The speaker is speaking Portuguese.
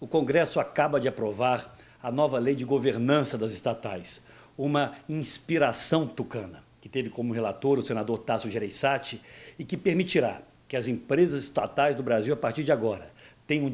o Congresso acaba de aprovar a nova lei de governança das estatais, uma inspiração tucana, que teve como relator o senador Tasso Gereissati e que permitirá que as empresas estatais do Brasil, a partir de agora, tenham